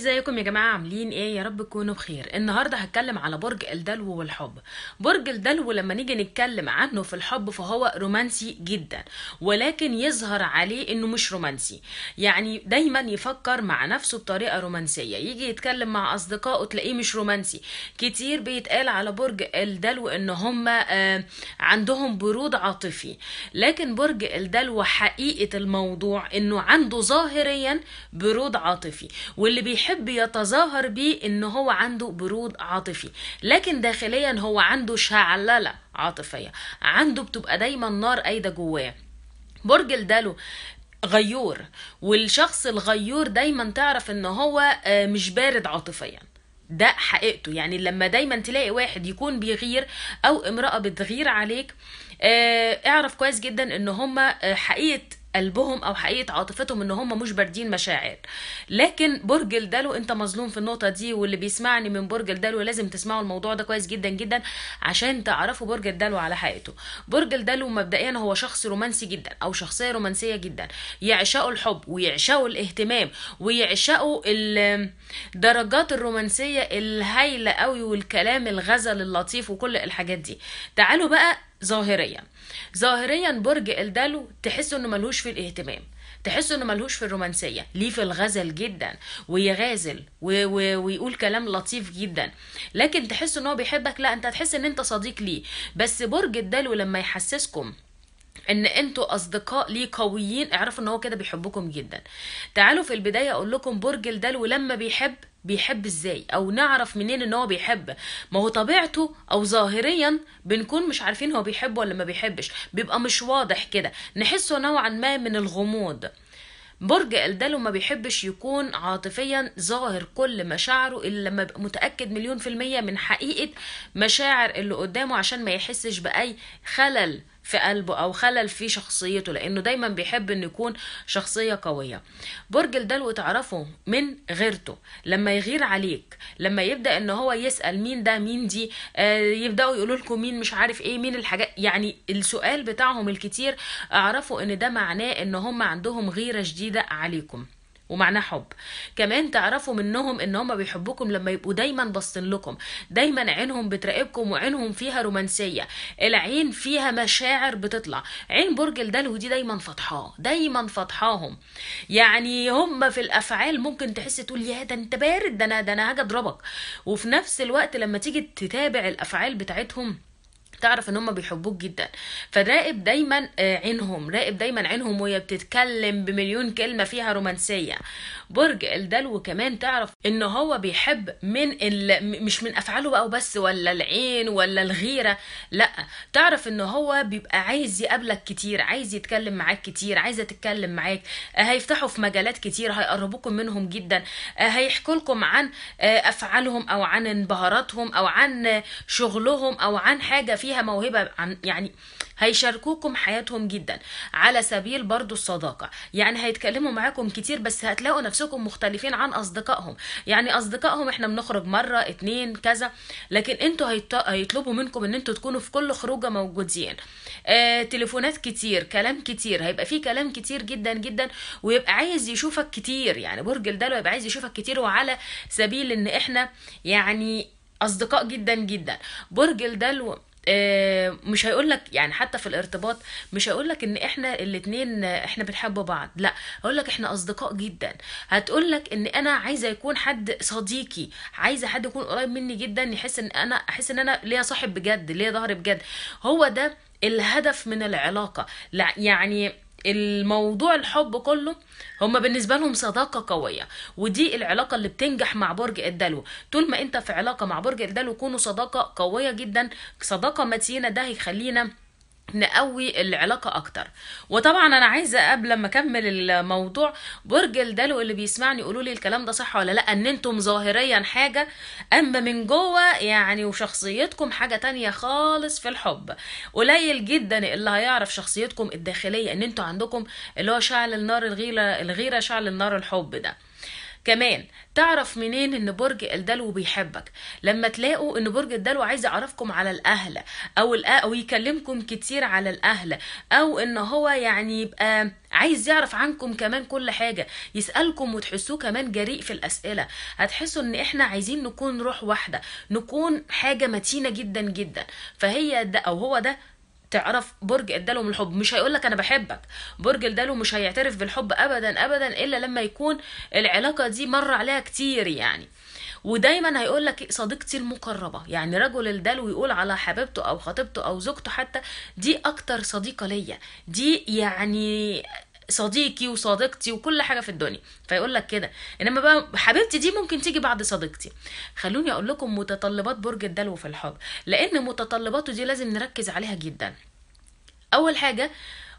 ازيكم يا جماعه عاملين ايه يا رب تكونوا بخير النهارده هتكلم على برج الدلو والحب برج الدلو لما نيجي نتكلم عنه في الحب فهو رومانسي جدا ولكن يظهر عليه انه مش رومانسي يعني دايما يفكر مع نفسه بطريقه رومانسيه يجي يتكلم مع اصدقائه تلاقيه مش رومانسي كتير بيتقال على برج الدلو ان هم آه، عندهم برود عاطفي لكن برج الدلو حقيقه الموضوع انه عنده ظاهريا برود عاطفي واللي بيحب بيحب يتظاهر بيه ان هو عنده برود عاطفي لكن داخليا هو عنده شعلله عاطفيه عنده بتبقى دايما نار قايده جواه برج الدلو غيور والشخص الغيور دايما تعرف ان هو آه، مش بارد عاطفيا ده حقيقته يعني لما دايما تلاقي واحد يكون بيغير او امرأة بتغير عليك آه، اعرف كويس جدا ان هما آه، حقيقة قلبهم او حقيقه عاطفتهم ان هم مش باردين مشاعر لكن برج الدلو انت مظلوم في النقطه دي واللي بيسمعني من برج الدلو لازم تسمعوا الموضوع ده كويس جدا جدا عشان تعرفوا برج الدلو على حقيقته برج الدلو مبدئيا هو شخص رومانسي جدا او شخصيه رومانسيه جدا يعشقوا الحب ويعشقوا الاهتمام ويعشقوا الدرجات الرومانسيه الهايله قوي والكلام الغزل اللطيف وكل الحاجات دي تعالوا بقى ظاهريا ظاهريا برج الدلو تحس انه ملهوش في الاهتمام تحس انه ملهوش في الرومانسيه ليه في الغزل جدا ويغازل و... و... ويقول كلام لطيف جدا لكن تحس ان هو بيحبك لا انت تحس ان انت صديق ليه بس برج الدلو لما يحسسكم ان انتوا اصدقاء ليه قويين اعرفوا ان هو كده بيحبكم جدا تعالوا في البدايه اقول لكم برج الدلو لما بيحب بيحب ازاي او نعرف منين ان هو بيحب ما هو طبيعته او ظاهريا بنكون مش عارفين هو بيحب ولا ما بيحبش بيبقى مش واضح كده نحسه نوعا ما من الغموض برج الدلو ما بيحبش يكون عاطفيا ظاهر كل مشاعره الا لما متاكد مليون في الميه من حقيقه مشاعر اللي قدامه عشان ما يحسش باي خلل في قلبه او خلل في شخصيته لانه دايما بيحب انه يكون شخصيه قويه برج الدلو تعرفه من غيرته لما يغير عليك لما يبدا ان هو يسال مين ده مين دي آه، يبداوا يقولوا لكم مين مش عارف ايه مين الحاجات يعني السؤال بتاعهم الكتير اعرفوا ان ده معناه ان هم عندهم غيره شديده عليكم ومعناه حب كمان تعرفوا منهم ان هم بيحبوكم لما يبقوا دايما باصين لكم دايما عينهم بتراقبكم وعينهم فيها رومانسيه العين فيها مشاعر بتطلع عين برج الدلو دي دايما فاتحاه دايما فاتحاهم يعني هم في الافعال ممكن تحس تقول يا ده انت بارد ده انا ده انا هاجي اضربك وفي نفس الوقت لما تيجي تتابع الافعال بتاعتهم تعرف ان هم بيحبوك جدا فراقب دايما آه، عينهم راقب دايما عينهم وهي بتتكلم بمليون كلمه فيها رومانسيه برج الدلو كمان تعرف ان هو بيحب من ال... مش من افعاله بقى وبس ولا العين ولا الغيره لا تعرف ان هو بيبقى عايز يقابلك كتير عايز يتكلم معاك كتير عايزه تتكلم معاك آه، هيفتحوا في مجالات كتير هيقربوكم منهم جدا آه، هيحكوا لكم عن افعالهم او عن انبهاراتهم او عن شغلهم او عن حاجه فيها فيها موهبه عن يعني هيشاركوكم حياتهم جدا على سبيل برضو الصداقه يعني هيتكلموا معاكم كتير بس هتلاقوا نفسكم مختلفين عن اصدقائهم يعني اصدقائهم احنا بنخرج مره اتنين كذا لكن انتوا هيطلبوا منكم ان انتوا تكونوا في كل خروجه موجودين آه، تليفونات كتير كلام كتير هيبقى فيه كلام كتير جدا جدا ويبقى عايز يشوفك كتير يعني برج الدلو يبقى عايز يشوفك كتير وعلى سبيل ان احنا يعني اصدقاء جدا جدا برج الدلو آه، مش هيقول لك يعني حتى في الارتباط مش هيقول لك ان احنا الاتنين احنا بنحب بعض لا هقول لك احنا اصدقاء جدا هتقول لك ان انا عايزه يكون حد صديقي عايزه حد يكون قريب مني جدا يحس ان انا احس ان انا ليا صاحب بجد ليا ظهر بجد هو ده الهدف من العلاقه لا يعني الموضوع الحب كله هما بالنسبه لهم صداقه قويه ودي العلاقه اللي بتنجح مع برج الدلو طول ما انت في علاقه مع برج الدلو كونوا صداقه قويه جدا صداقه متينه ده هيخلينا نقوي العلاقة أكتر وطبعا أنا عايزة قبل ما أكمل الموضوع برج الدلو اللي بيسمعني يقولوا لي الكلام ده صح ولا لأ إن أنتم ظاهريا حاجة أما من جوه يعني وشخصيتكم حاجة تانية خالص في الحب قليل جدا اللي هيعرف شخصيتكم الداخلية إن أنتم عندكم اللي هو شعل النار الغيرة الغيرة شعل النار الحب ده كمان تعرف منين ان برج الدلو بيحبك لما تلاقوا ان برج الدلو عايز يعرفكم على الاهل او او يكلمكم كتير على الاهل او ان هو يعني يبقى عايز يعرف عنكم كمان كل حاجة يسألكم وتحسوه كمان جريء في الأسئلة هتحسوا ان احنا عايزين نكون روح واحدة نكون حاجة متينة جدا جدا فهي ده او هو ده تعرف برج ادالهم الحب مش هيقول لك انا بحبك برج اداله مش هيعترف بالحب ابدا ابدا الا لما يكون العلاقه دي مر عليها كتير يعني ودايما هيقول لك صديقتي المقربه يعني رجل الدلو يقول على حبيبته او خطيبته او زوجته حتى دي اكتر صديقه ليا دي يعني صديقي وصديقتي وكل حاجه في الدنيا فيقول لك كده انما بقى حبيبتي دي ممكن تيجي بعد صديقتي خلوني اقول لكم متطلبات برج الدلو في الحب لان متطلباته دي لازم نركز عليها جدا اول حاجه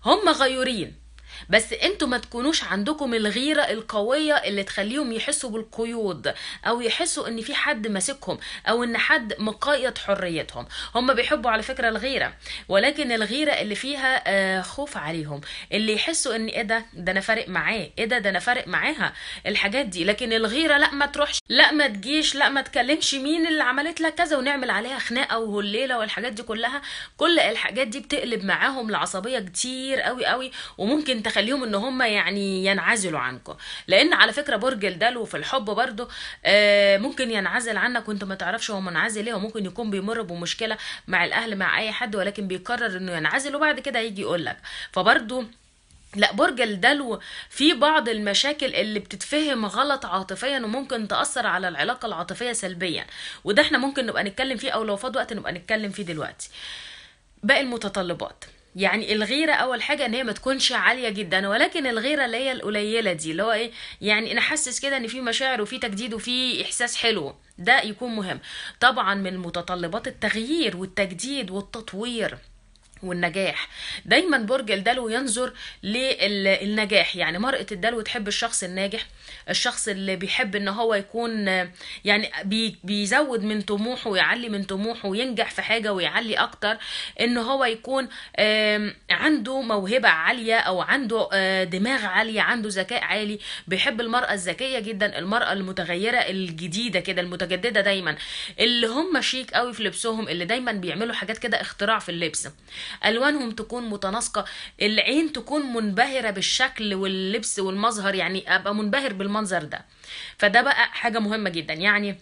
هم غيورين بس انتوا ما تكونوش عندكم الغيره القويه اللي تخليهم يحسوا بالقيود او يحسوا ان في حد ماسكهم او ان حد مقيد حريتهم هم بيحبوا على فكره الغيره ولكن الغيره اللي فيها آه، خوف عليهم اللي يحسوا ان ايه ده ده انا فارق معاه ايه ده ده انا فارق معاها الحاجات دي لكن الغيره لا ما تروحش لا ما تجيش لا ما تكلمش مين اللي عملت لك كذا ونعمل عليها خناقه وهليله والحاجات دي كلها كل الحاجات دي بتقلب معاهم لعصبيه كتير قوي قوي وممكن ممكن تخليهم ان هم يعني ينعزلوا عنكم لان على فكره برج الدلو في الحب برضو آه، ممكن ينعزل عنك وانت ما تعرفش هو منعزل ليه وممكن يكون بيمر بمشكله مع الاهل مع اي حد ولكن بيقرر انه ينعزل وبعد كده يجي يقول لك فبرضو لا برج الدلو في بعض المشاكل اللي بتتفهم غلط عاطفيا وممكن تأثر على العلاقة العاطفية سلبيا وده احنا ممكن نبقى نتكلم فيه او لو فاض وقت نبقى نتكلم فيه دلوقتي باقي المتطلبات يعني الغيره اول حاجه ان هي ما تكونش عاليه جدا ولكن الغيره اللي هي القليله دي اللي هو ايه يعني انا حاسس كده ان في مشاعر وفي تجديد وفي احساس حلو ده يكون مهم طبعا من متطلبات التغيير والتجديد والتطوير والنجاح دايما برج الدلو ينظر للنجاح يعني مرأة الدلو تحب الشخص الناجح الشخص اللي بيحب ان هو يكون يعني بيزود من طموحه ويعلي من طموحه وينجح في حاجة ويعلي اكتر ان هو يكون عنده موهبة عالية او عنده دماغ عالية عنده ذكاء عالي بيحب المرأة الذكية جدا المرأة المتغيرة الجديدة كده المتجددة دايما اللي هم شيك قوي في لبسهم اللي دايما بيعملوا حاجات كده اختراع في اللبس الوانهم تكون متناسقه العين تكون منبهره بالشكل واللبس والمظهر يعني ابقى منبهر بالمنظر ده فده بقى حاجه مهمه جدا يعني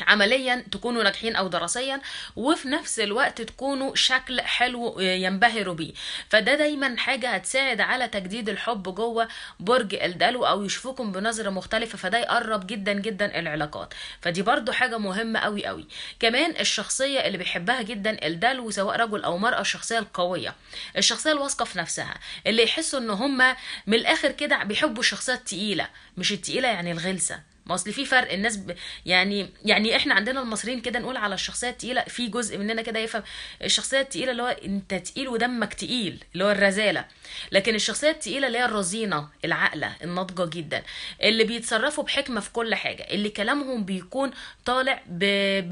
عمليا تكونوا ناجحين او دراسيا وفي نفس الوقت تكونوا شكل حلو ينبهروا بيه فده دايما حاجه هتساعد على تجديد الحب جوه برج الدلو او يشوفوكم بنظره مختلفه فده يقرب جدا جدا العلاقات فدي برده حاجه مهمه قوي قوي كمان الشخصيه اللي بيحبها جدا الدلو سواء رجل او مراه الشخصيه القويه الشخصيه الواثقه في نفسها اللي يحسوا ان هم من الاخر كده بيحبوا الشخصيه التقيله مش التقيله يعني الغلسه ما اصل في فرق الناس ب... يعني يعني احنا عندنا المصريين كده نقول على الشخصيه التقيله في جزء مننا كده يفهم الشخصيه التقيله اللي هو انت تقيل ودمك تقيل اللي هو الرزاله لكن الشخصيه التقيله اللي هي الرزينه العاقله الناضجه جدا اللي بيتصرفوا بحكمه في كل حاجه اللي كلامهم بيكون طالع ب...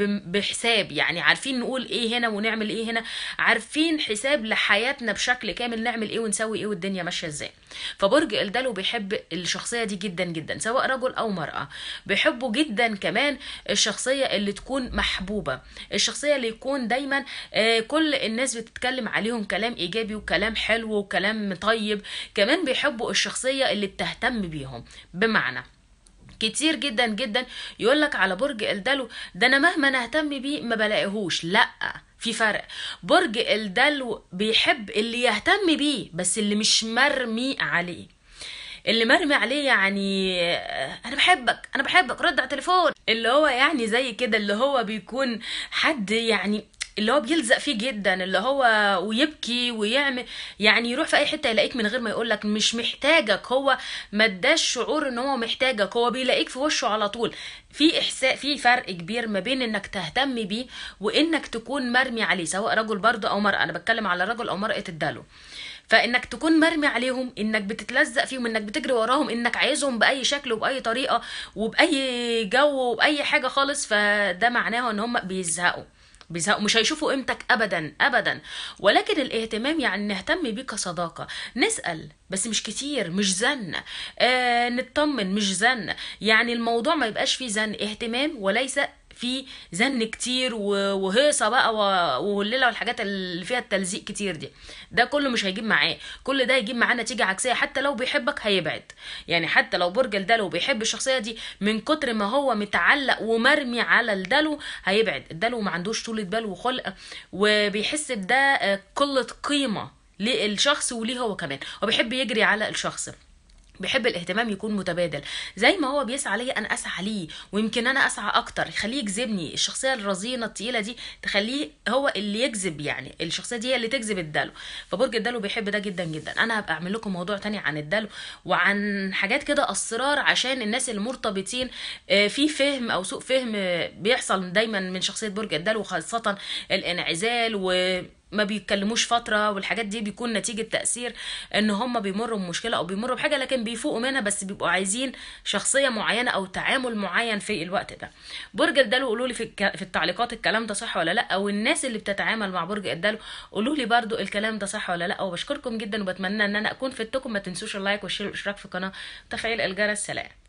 ب... بحساب يعني عارفين نقول ايه هنا ونعمل ايه هنا عارفين حساب لحياتنا بشكل كامل نعمل ايه ونسوي ايه والدنيا ماشيه ازاي فبرج الدلو بيحب الشخصيه دي جدا جدا سواء رجل او مراه بيحبوا جدا كمان الشخصيه اللي تكون محبوبه الشخصيه اللي يكون دايما آه، كل الناس بتتكلم عليهم كلام ايجابي وكلام حلو وكلام طيب كمان بيحبوا الشخصيه اللي بتهتم بيهم بمعنى كتير جدا جدا يقولك على برج الدلو ده انا مهما اهتم بيه ما بلاقيهوش لا في فرق برج الدلو بيحب اللي يهتم بيه بس اللي مش مرمي عليه اللي مرمي عليه يعني آه، انا بحبك انا بحبك رد على التليفون اللي هو يعني زي كده اللي هو بيكون حد يعني اللي هو بيلزق فيه جدا اللي هو ويبكي ويعمل يعني يروح في اي حته يلاقيك من غير ما يقول لك مش محتاجك هو ما اداش شعور ان هو محتاجك هو بيلاقيك في وشه على طول في احساء في فرق كبير ما بين انك تهتم بيه وانك تكون مرمي عليه سواء رجل برضه او مرأة انا بتكلم على رجل او مرأة الدلو فانك تكون مرمي عليهم انك بتتلزق فيهم انك بتجري وراهم انك عايزهم باي شكل وباي طريقه وباي جو وباي حاجه خالص فده معناه ان هم بيزهقوا مش هيشوفوا قيمتك ابدا ابدا ولكن الاهتمام يعني نهتم بيك صداقة نسال بس مش كتير مش زن آه نطمن مش زن يعني الموضوع ما يبقاش فيه زن اهتمام وليس في زن كتير وهيصه بقى وهلله والحاجات اللي فيها التلزيق كتير دي ده كله مش هيجيب معاه كل ده هيجيب معاه نتيجه عكسيه حتى لو بيحبك هيبعد يعني حتى لو برج الدلو بيحب الشخصيه دي من كتر ما هو متعلق ومرمي على الدلو هيبعد الدلو ما عندوش طولة بال وخلق وبيحس بده آه، قله قيمه للشخص وليه هو كمان وبيحب يجري على الشخص بيحب الاهتمام يكون متبادل زي ما هو بيسعى ليا انا اسعى ليه ويمكن انا اسعى اكتر يخليه يجذبني الشخصيه الرزينه التقيله دي تخليه هو اللي يجذب يعني الشخصيه دي هي اللي تجذب الدلو فبرج الدلو بيحب ده جدا جدا انا هبقى اعمل لكم موضوع تاني عن الدلو وعن حاجات كده اسرار عشان الناس المرتبطين آه، في فهم او سوء فهم بيحصل دايما من شخصيه برج الدلو خاصه الانعزال و ما بيتكلموش فتره والحاجات دي بيكون نتيجه تاثير ان هم بيمروا بمشكله او بيمروا بحاجه لكن بيفوقوا منها بس بيبقوا عايزين شخصيه معينه او تعامل معين في الوقت ده برج الدلو قولوا لي في, التعليقات الكلام ده صح ولا لا والناس اللي بتتعامل مع برج الدلو قولوا لي برضو الكلام ده صح ولا لا وبشكركم جدا وبتمنى ان انا اكون فدتكم ما تنسوش اللايك والشير والاشتراك في القناه وتفعيل الجرس سلام